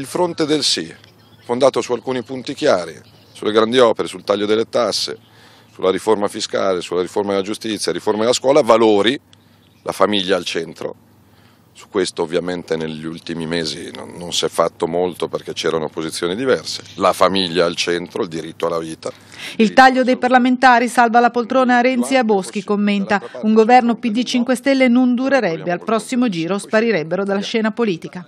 Il fronte del sì, fondato su alcuni punti chiari, sulle grandi opere, sul taglio delle tasse, sulla riforma fiscale, sulla riforma della giustizia, riforma della scuola, valori, la famiglia al centro. Su questo ovviamente negli ultimi mesi non, non si è fatto molto perché c'erano posizioni diverse. La famiglia al centro, il diritto alla vita. Il taglio dei parlamentari salva la poltrona a Renzi e a Boschi, commenta. Un governo PD 5 Stelle non durerebbe, al prossimo giro sparirebbero dalla scena politica.